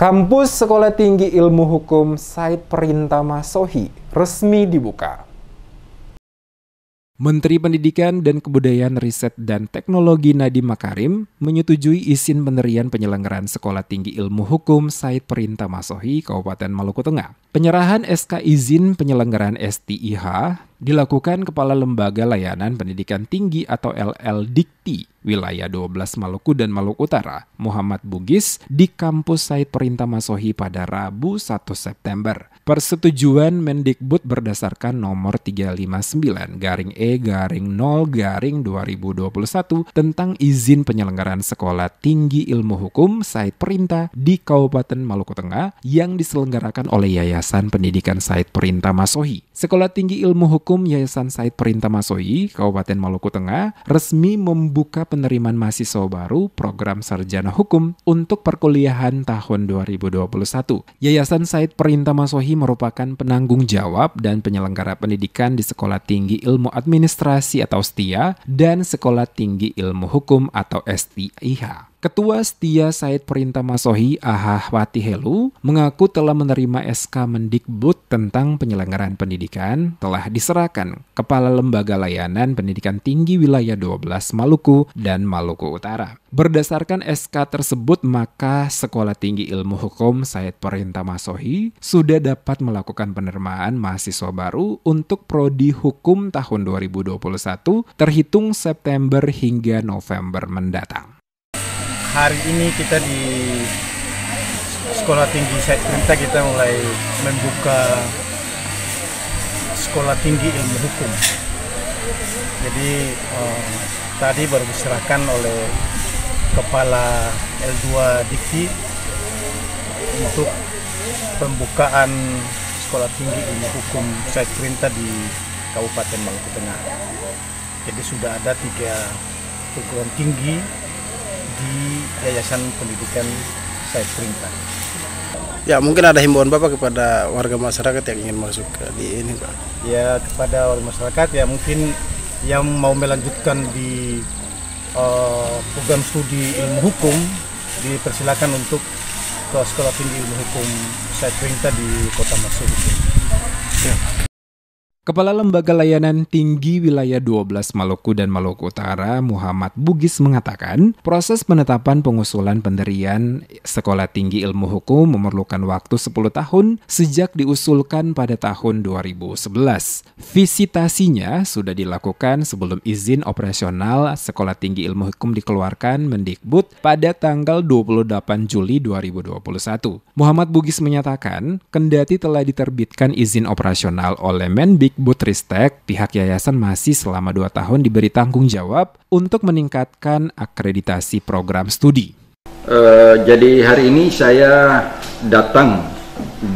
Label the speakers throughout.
Speaker 1: Kampus Sekolah Tinggi Ilmu Hukum Said Perintama Sohi resmi dibuka. Menteri Pendidikan dan Kebudayaan Riset dan Teknologi Nadiem Makarim menyetujui izin penerian penyelenggaraan Sekolah Tinggi Ilmu Hukum Said Perintah Masohi, Kabupaten Maluku Tengah. Penyerahan SK izin penyelenggaraan STIH dilakukan Kepala Lembaga Layanan Pendidikan Tinggi atau LL Dikti wilayah 12 Maluku dan Maluku Utara, Muhammad Bugis, di kampus Said Perintah Masohi pada Rabu 1 September. Persetujuan Mendikbud berdasarkan nomor 359 garing E garing 0 garing 2021 tentang izin penyelenggaraan sekolah tinggi ilmu hukum Said Perintah di Kabupaten Maluku Tengah yang diselenggarakan oleh Yayasan Pendidikan Said Perintah Masohi. Sekolah Tinggi Ilmu Hukum Yayasan Said Perintah Masohi, Kabupaten Maluku Tengah, resmi membuka penerimaan mahasiswa baru program sarjana hukum untuk perkuliahan tahun 2021. Yayasan Said Perintah Masohi merupakan penanggung jawab dan penyelenggara pendidikan di Sekolah Tinggi Ilmu Administrasi atau STIA dan Sekolah Tinggi Ilmu Hukum atau STIH. Ketua Setia Said Perintah Masohi Ahahwati Helu mengaku telah menerima SK Mendikbud tentang penyelenggaraan pendidikan telah diserahkan Kepala Lembaga Layanan Pendidikan Tinggi Wilayah 12 Maluku dan Maluku Utara. Berdasarkan SK tersebut, maka Sekolah Tinggi Ilmu Hukum Said Perintah Masohi sudah dapat melakukan penerimaan mahasiswa baru untuk prodi hukum tahun 2021 terhitung September hingga November mendatang
Speaker 2: hari ini kita di sekolah tinggi Said Perintah kita mulai membuka sekolah tinggi ilmu hukum. Jadi eh, tadi baru diserahkan oleh kepala L2 Dikti untuk pembukaan sekolah tinggi ilmu hukum saya Perintah di Kabupaten Maluku Tengah. Jadi sudah ada tiga perguruan tinggi di Yayasan Pendidikan Saya Perintah. Ya mungkin ada himbauan Bapak kepada warga masyarakat yang ingin masuk ke di ini Pak. Ya kepada warga masyarakat ya mungkin yang mau melanjutkan di uh, program studi ilmu hukum dipersilakan untuk ke sekolah tinggi ilmu hukum saya perintah di Kota Maksud.
Speaker 1: Kepala Lembaga Layanan Tinggi Wilayah 12 Maluku dan Maluku Utara, Muhammad Bugis mengatakan, proses penetapan pengusulan pendirian Sekolah Tinggi Ilmu Hukum memerlukan waktu 10 tahun sejak diusulkan pada tahun 2011. Visitasinya sudah dilakukan sebelum izin operasional Sekolah Tinggi Ilmu Hukum dikeluarkan Mendikbud pada tanggal 28 Juli 2021. Muhammad Bugis menyatakan, kendati telah diterbitkan izin operasional oleh Menbik. Ristek, pihak yayasan masih selama dua tahun diberi tanggung jawab untuk meningkatkan akreditasi program studi.
Speaker 3: Uh, jadi hari ini saya datang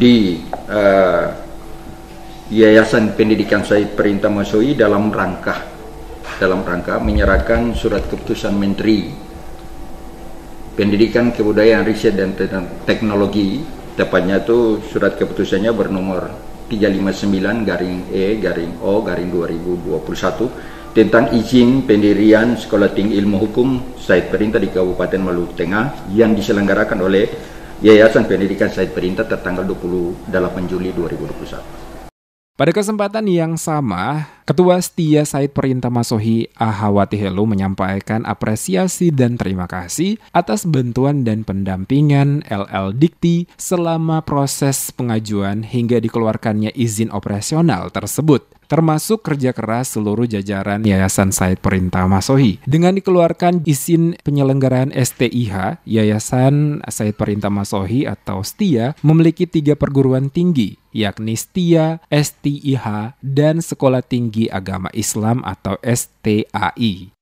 Speaker 3: di uh, Yayasan Pendidikan saya Perintah Masoi dalam rangka dalam rangka menyerahkan surat keputusan Menteri Pendidikan Kebudayaan Riset dan Teknologi tepatnya itu surat keputusannya bernomor 359 garing E garing O garing 2021 tentang izin pendirian Sekolah Tinggi Ilmu Hukum Said Perintah di Kabupaten Maluku Tengah yang diselenggarakan oleh Yayasan Pendidikan Said Perintah tertanggal 28 Juli 2021.
Speaker 1: Pada kesempatan yang sama, Ketua Setia Said Perintah Masohi Ahawati Helu menyampaikan apresiasi dan terima kasih atas bantuan dan pendampingan LL Dikti selama proses pengajuan hingga dikeluarkannya izin operasional tersebut termasuk kerja keras seluruh jajaran Yayasan Said Perintah Masohi. Dengan dikeluarkan izin penyelenggaraan STIH, Yayasan Said Perintah Masohi atau STIA memiliki tiga perguruan tinggi, yakni STIA, STIH, dan Sekolah Tinggi Tinggi Agama Islam atau STAI.